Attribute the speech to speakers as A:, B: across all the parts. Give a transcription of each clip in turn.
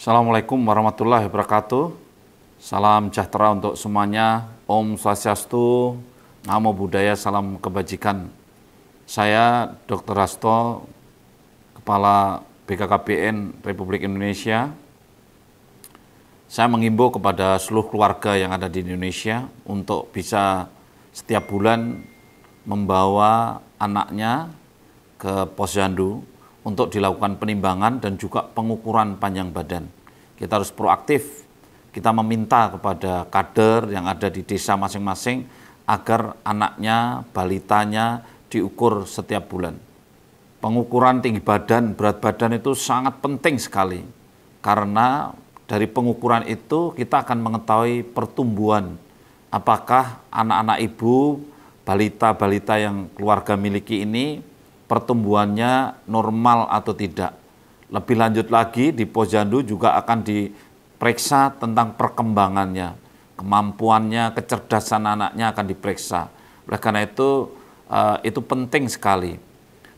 A: Assalamualaikum warahmatullahi wabarakatuh. Salam sejahtera untuk semuanya. Om Swastiastu, Namo Buddhaya, Salam Kebajikan. Saya Dr. Rasto, Kepala BKKBN Republik Indonesia. Saya mengimbau kepada seluruh keluarga yang ada di Indonesia untuk bisa setiap bulan membawa anaknya ke posyandu untuk dilakukan penimbangan dan juga pengukuran panjang badan. Kita harus proaktif, kita meminta kepada kader yang ada di desa masing-masing agar anaknya, balitanya diukur setiap bulan. Pengukuran tinggi badan, berat badan itu sangat penting sekali karena dari pengukuran itu kita akan mengetahui pertumbuhan apakah anak-anak ibu, balita-balita yang keluarga miliki ini pertumbuhannya normal atau tidak. Lebih lanjut lagi di Posyandu juga akan diperiksa tentang perkembangannya, kemampuannya, kecerdasan anaknya akan diperiksa. Oleh karena itu eh, itu penting sekali.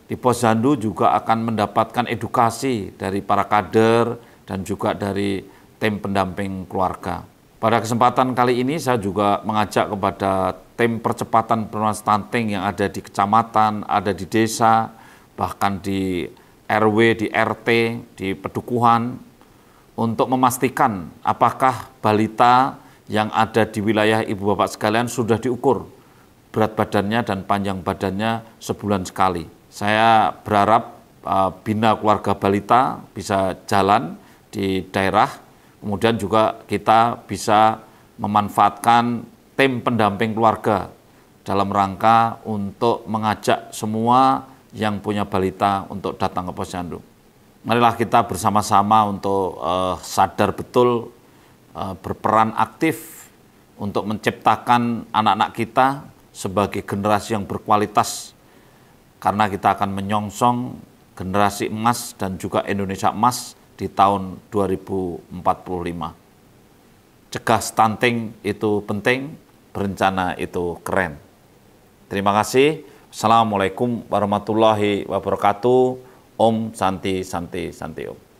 A: Di Posyandu juga akan mendapatkan edukasi dari para kader dan juga dari tim pendamping keluarga. Pada kesempatan kali ini saya juga mengajak kepada tim percepatan penurunan stunting yang ada di kecamatan, ada di desa, bahkan di RW, di RT, di pedukuhan untuk memastikan apakah balita yang ada di wilayah ibu bapak sekalian sudah diukur berat badannya dan panjang badannya sebulan sekali. Saya berharap uh, bina keluarga balita bisa jalan di daerah Kemudian juga kita bisa memanfaatkan tim pendamping keluarga dalam rangka untuk mengajak semua yang punya balita untuk datang ke posyandu. Marilah kita bersama-sama untuk uh, sadar betul uh, berperan aktif untuk menciptakan anak-anak kita sebagai generasi yang berkualitas karena kita akan menyongsong generasi emas dan juga Indonesia emas di tahun 2045. Cegah stunting itu penting, berencana itu keren. Terima kasih. Assalamualaikum warahmatullahi wabarakatuh. Om Santi Santi Santi Om.